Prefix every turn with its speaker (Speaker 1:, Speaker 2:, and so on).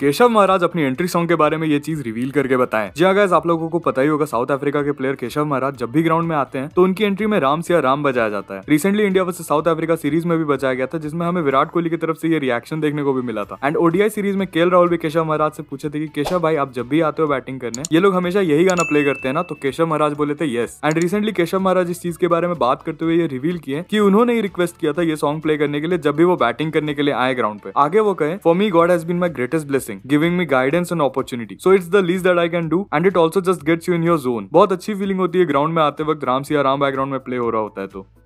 Speaker 1: केशव महाराज अपनी entry song के बारे में ये चीज रिवील करके बताएं जी अगर हाँ, आप लोगों को पता ही होगा साउथ अफ्रीका के प्लेयर केशव महाराज जब भी ग्राउंड में आते हैं तो उनकी एंट्री में राम सिया राम बजाया जाता है recently India versus South Africa series में भी बजाया गया था जिसमें हमें विराट कोहली की तरफ से ये रिएक्शन देखने को भी मिला था एंड ओडीआई सीरीज में केल राहुल भी केशव महाराज से पूछे थे की केशव भाई आप जब भी आते हो बैटिंग करने ये लोग हमेशा यही गाना प्ले करते हैं ना तो केशव महाराज बोले थे yes and recently Keshav Maharaj इस चीज के बारे में बात करते हुए ये रिवील किए की उन्होंने ही रिक्वेस्ट किया था ये सॉन्ग प्ले करने के लिए जब भी वो बैटिंग करने के लिए आए ग्राउंड पे आगे वो कहे for me God has been my greatest bless blessing giving me guidance and opportunity so it's the least that I can do and it also just gets you in your zone बहुत अच्छी feeling होती है ground में आते वक्त Ram Siya Ram background में play हो रहा होता है तो